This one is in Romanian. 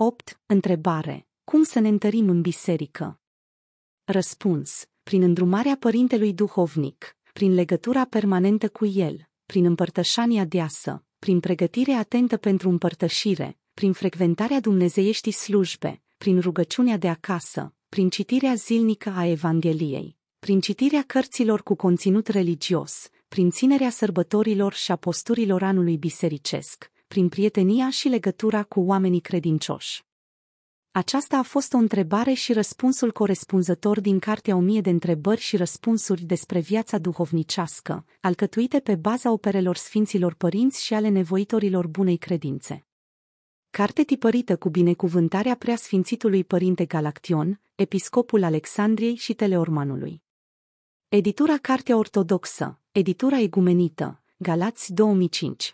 8. Întrebare. Cum să ne întărim în biserică? Răspuns. Prin îndrumarea Părintelui Duhovnic, prin legătura permanentă cu el, prin împărtășania deasă, prin pregătire atentă pentru împărtășire, prin frecventarea dumnezeieștii slujbe, prin rugăciunea de acasă, prin citirea zilnică a Evangheliei, prin citirea cărților cu conținut religios, prin ținerea sărbătorilor și a posturilor anului bisericesc, prin prietenia și legătura cu oamenii credincioși? Aceasta a fost o întrebare și răspunsul corespunzător din cartea O mie de întrebări și răspunsuri despre viața duhovnicească, alcătuite pe baza operelor Sfinților Părinți și ale nevoitorilor bunei credințe. Carte tipărită cu binecuvântarea preasfințitului Părinte Galaction, episcopul Alexandriei și Teleormanului. Editura Cartea Ortodoxă, editura Egumenită, Galați 2005